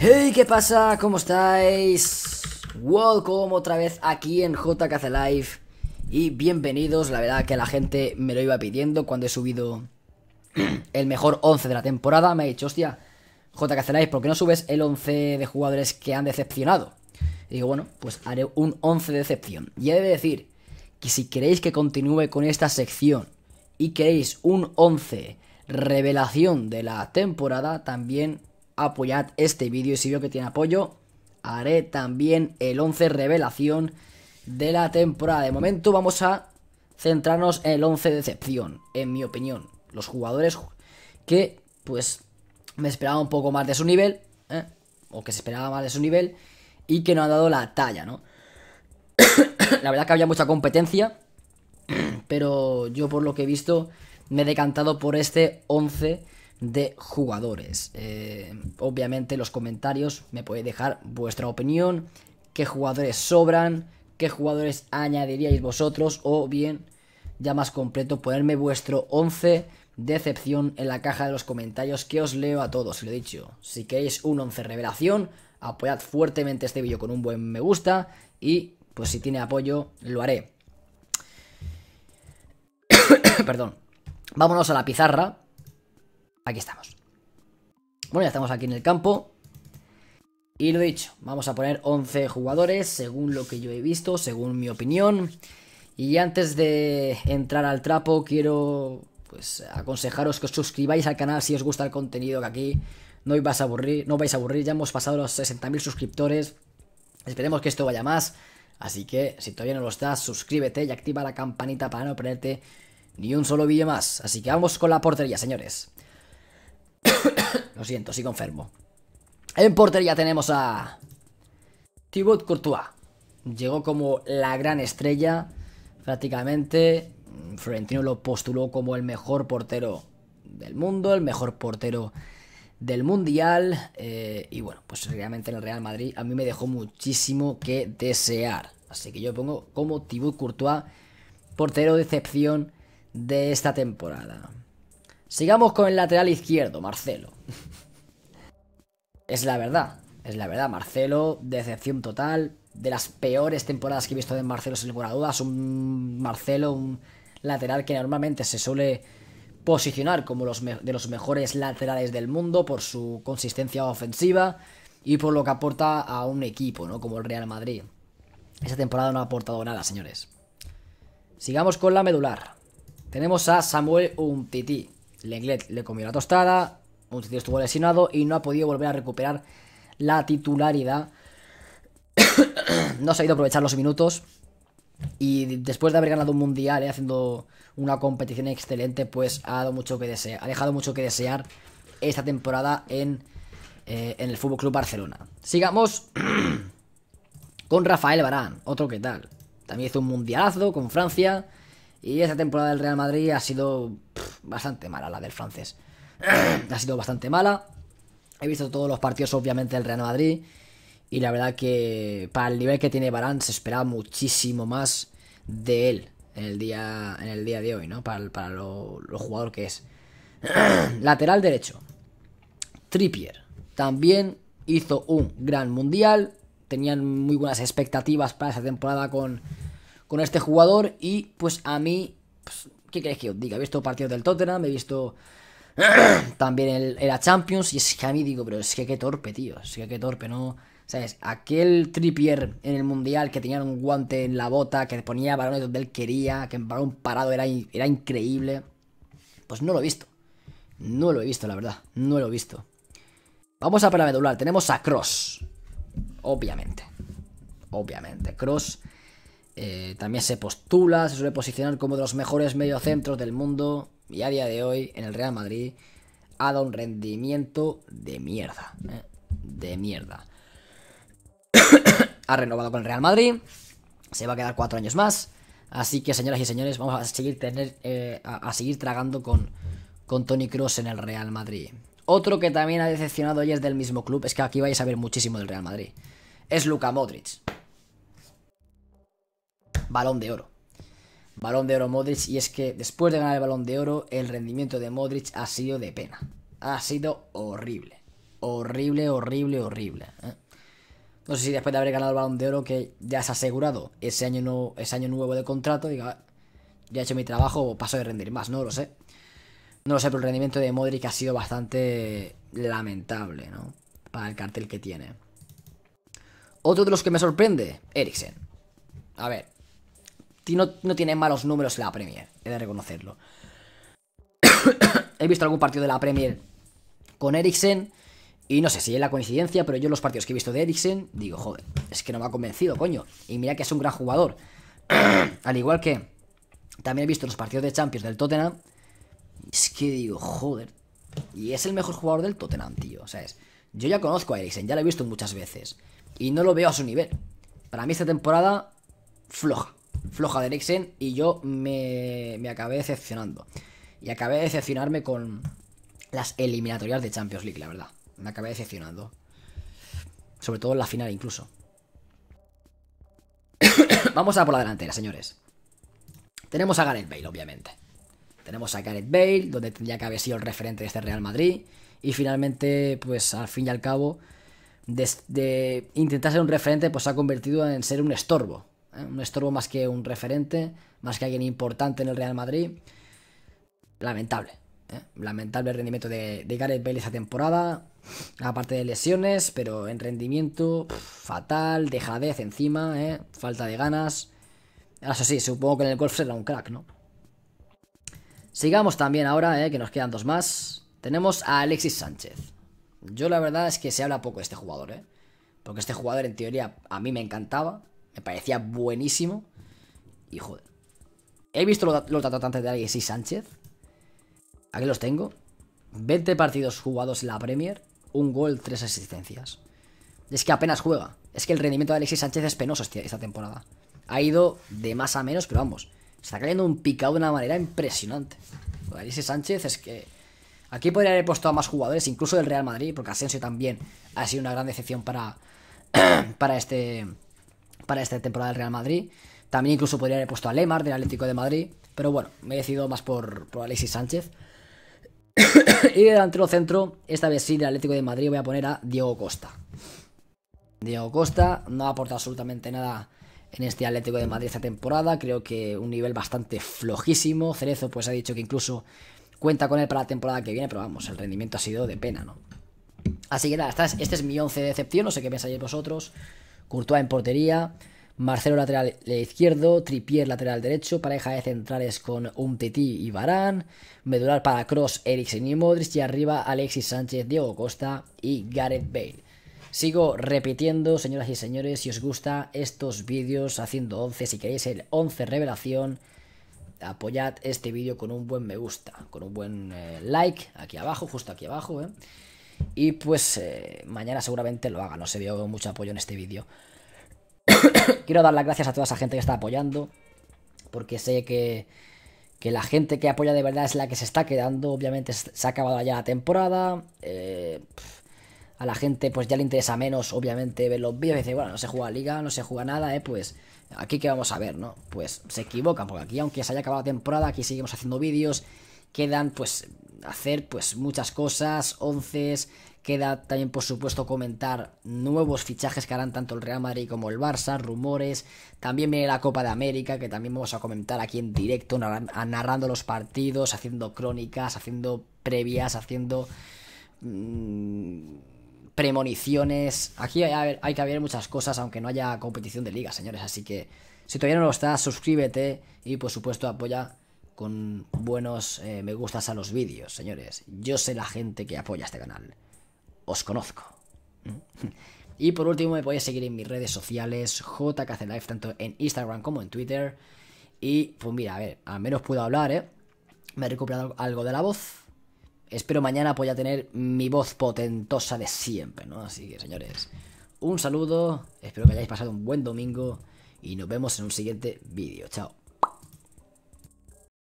Hey, ¿qué pasa? ¿Cómo estáis? Welcome otra vez aquí en JKC Live Y bienvenidos, la verdad que la gente me lo iba pidiendo cuando he subido el mejor 11 de la temporada Me ha dicho, hostia, JKC Live, ¿por qué no subes el 11 de jugadores que han decepcionado? Y digo, bueno, pues haré un 11 de decepción Y he de decir que si queréis que continúe con esta sección Y queréis un 11 revelación de la temporada, también apoyad este vídeo y si veo que tiene apoyo, haré también el 11 revelación de la temporada. De momento vamos a centrarnos en el 11 decepción, en mi opinión. Los jugadores que, pues, me esperaba un poco más de su nivel, ¿eh? o que se esperaba más de su nivel, y que no han dado la talla, ¿no? la verdad que había mucha competencia, pero yo por lo que he visto me he decantado por este 11 de jugadores. Eh, obviamente los comentarios me podéis dejar vuestra opinión, qué jugadores sobran, qué jugadores añadiríais vosotros o bien ya más completo ponerme vuestro 11 Decepción en la caja de los comentarios que os leo a todos, lo he dicho. Si queréis un 11 revelación, apoyad fuertemente este vídeo con un buen me gusta y pues si tiene apoyo lo haré. Perdón. Vámonos a la pizarra aquí estamos. Bueno, ya estamos aquí en el campo. Y lo dicho, vamos a poner 11 jugadores, según lo que yo he visto, según mi opinión. Y antes de entrar al trapo, quiero pues aconsejaros que os suscribáis al canal si os gusta el contenido que aquí no vais a aburrir, no vais a aburrir, ya hemos pasado los 60.000 suscriptores. Esperemos que esto vaya más, así que si todavía no lo estás, suscríbete y activa la campanita para no perderte ni un solo vídeo más. Así que vamos con la portería, señores. Lo siento, sí, confirmo. En portería tenemos a Thibaut Courtois. Llegó como la gran estrella, prácticamente. Florentino lo postuló como el mejor portero del mundo, el mejor portero del Mundial. Eh, y bueno, pues realmente en el Real Madrid a mí me dejó muchísimo que desear. Así que yo pongo como Thibaut Courtois, portero de excepción de esta temporada. Sigamos con el lateral izquierdo, Marcelo. es la verdad, es la verdad. Marcelo, decepción total. De las peores temporadas que he visto de Marcelo, sin lugar a Es un Marcelo, un lateral que normalmente se suele posicionar como los de los mejores laterales del mundo por su consistencia ofensiva y por lo que aporta a un equipo, ¿no? Como el Real Madrid. Esa temporada no ha aportado nada, señores. Sigamos con la medular. Tenemos a Samuel Umtiti. Lenglet le comió la tostada, un sitio estuvo lesionado y no ha podido volver a recuperar la titularidad. no se ha ido a aprovechar los minutos. Y después de haber ganado un mundial, y eh, haciendo una competición excelente, pues ha dado mucho que desear. Ha dejado mucho que desear esta temporada en, eh, en el Fútbol Club Barcelona. Sigamos con Rafael Barán, otro que tal. También hizo un mundialazo con Francia. Y esa temporada del Real Madrid ha sido bastante mala, la del francés. ha sido bastante mala. He visto todos los partidos, obviamente, del Real Madrid. Y la verdad que para el nivel que tiene Barán se esperaba muchísimo más de él en el día, en el día de hoy, ¿no? Para, para lo, jugador que es. Lateral derecho. Trippier. También hizo un gran mundial. Tenían muy buenas expectativas para esa temporada con con este jugador y pues a mí, pues, ¿qué queréis que os diga? He visto partidos del Tottenham, he visto también el, Champions y es que a mí digo, pero es que qué torpe, tío, es que qué torpe, ¿no? ¿Sabes? Aquel tripier en el Mundial que tenía un guante en la bota, que ponía balones donde él quería, que en balón parado era, era increíble. Pues no lo he visto. No lo he visto, la verdad. No lo he visto. Vamos a para medular. Tenemos a Cross. Obviamente. Obviamente. Cross eh, también se postula, se suele posicionar como de los mejores mediocentros del mundo y a día de hoy en el Real Madrid ha dado un rendimiento de mierda. Eh, de mierda. ha renovado con el Real Madrid, se va a quedar cuatro años más. Así que señoras y señores, vamos a seguir, tener, eh, a, seguir tragando con, con Tony Cross en el Real Madrid. Otro que también ha decepcionado y es del mismo club, es que aquí vais a ver muchísimo del Real Madrid. Es Luka Modric balón de oro. Balón de oro Modric, y es que después de ganar el balón de oro, el rendimiento de Modric ha sido de pena. Ha sido horrible. Horrible, horrible, horrible. ¿eh? No sé si después de haber ganado el balón de oro, que ya se ha asegurado ese año nuevo, año nuevo de contrato, diga, ah, ya he hecho mi trabajo o paso de rendir más, no lo sé. No lo sé, pero el rendimiento de Modric ha sido bastante lamentable, ¿no? Para el cartel que tiene. Otro de los que me sorprende, Eriksen. A ver, no, no tiene malos números en la Premier, he de reconocerlo. he visto algún partido de la Premier con Eriksen. Y no sé si es la coincidencia, pero yo los partidos que he visto de Eriksen, digo, joder, es que no me ha convencido, coño. Y mira que es un gran jugador. Al igual que también he visto los partidos de Champions del Tottenham. Es que digo, joder. Y es el mejor jugador del Tottenham, tío. O es Yo ya conozco a Eriksen, ya lo he visto muchas veces. Y no lo veo a su nivel. Para mí esta temporada, floja floja de Eriksen y yo me, me acabé decepcionando. Y acabé de decepcionarme con las eliminatorias de Champions League, la verdad. Me acabé decepcionando. Sobre todo en la final incluso. Vamos a por la delantera, señores. Tenemos a Gareth Bale, obviamente. Tenemos a Gareth Bale, donde tendría que haber sido el referente de este Real Madrid. Y finalmente, pues al fin y al cabo, de, intentar ser un referente, pues se ha convertido en ser un estorbo un estorbo más que un referente, más que alguien importante en el Real Madrid. Lamentable. ¿eh? Lamentable el rendimiento de, Gareth Bale esa temporada. Aparte de lesiones, pero en rendimiento fatal, dejadez encima, ¿eh? falta de ganas. Eso sí, supongo que en el golf será un crack, ¿no? Sigamos también ahora, ¿eh? que nos quedan dos más. Tenemos a Alexis Sánchez. Yo la verdad es que se habla poco de este jugador, Porque este jugador en teoría a mí me encantaba. Me parecía buenísimo. Y joder. He visto los, datos antes de Alexis Sánchez. Aquí los tengo. 20 partidos jugados en la Premier, un gol, tres asistencias. Es que apenas juega. Es que el rendimiento de Alexis Sánchez es penoso este, esta temporada. Ha ido de más a menos, pero vamos. Está cayendo un picado de una manera impresionante. Alexis Sánchez es que. Aquí podría haber puesto a más jugadores, incluso del Real Madrid, porque Asensio también ha sido una gran decepción para, para este para esta temporada del Real Madrid. También incluso podría haber puesto a Lemar del Atlético de Madrid. Pero bueno, me he decidido más por, por Alexis Sánchez. y delantero centro, esta vez sí, del Atlético de Madrid, voy a poner a Diego Costa. Diego Costa no ha aportado absolutamente nada en este Atlético de Madrid esta temporada. Creo que un nivel bastante flojísimo. Cerezo pues ha dicho que incluso cuenta con él para la temporada que viene, pero vamos, el rendimiento ha sido de pena, ¿no? Así que nada, este es, mi 11 de decepción, no sé qué pensáis vosotros. Courtois en portería, Marcelo lateral eh, izquierdo, Tripier lateral derecho, pareja de centrales con Umtiti y Barán, medular para Cross, Eriksen y Modric y arriba Alexis Sánchez, Diego Costa y Gareth Bale. Sigo repitiendo, señoras y señores, si os gusta estos vídeos haciendo 11, si queréis el 11 revelación, apoyad este vídeo con un buen me gusta, con un buen eh, like aquí abajo, justo aquí abajo, ¿eh? Y pues eh, mañana seguramente lo haga. No se dio mucho apoyo en este vídeo. Quiero dar las gracias a toda esa gente que está apoyando. Porque sé que, la gente que apoya de verdad es la que se está quedando. Obviamente se ha acabado ya la temporada. Eh, a la gente pues ya le interesa menos, obviamente, ver los vídeos y dice, bueno, no se juega liga, no se juega nada, eh, pues aquí que vamos a ver, ¿no? Pues se equivocan, porque aquí aunque se haya acabado la temporada, aquí seguimos haciendo vídeos, quedan pues hacer pues muchas cosas, once, queda también por supuesto comentar nuevos fichajes que harán tanto el Real Madrid como el Barça, rumores, también viene la Copa de América que también vamos a comentar aquí en directo, narrando los partidos, haciendo crónicas, haciendo previas, haciendo mm, premoniciones, aquí hay, que haber muchas cosas aunque no haya competición de liga señores, así que si todavía no lo estás, suscríbete y por supuesto apoya con buenos eh, me gustas a los vídeos, señores. Yo sé la gente que apoya este canal. Os conozco. Y por último, me podéis seguir en mis redes sociales, live tanto en Instagram como en Twitter. Y pues mira, a ver, al menos puedo hablar, ¿eh? Me he recuperado algo de la voz. Espero mañana pueda tener mi voz potentosa de siempre, ¿no? Así que, señores, un saludo. Espero que hayáis pasado un buen domingo. Y nos vemos en un siguiente vídeo. Chao.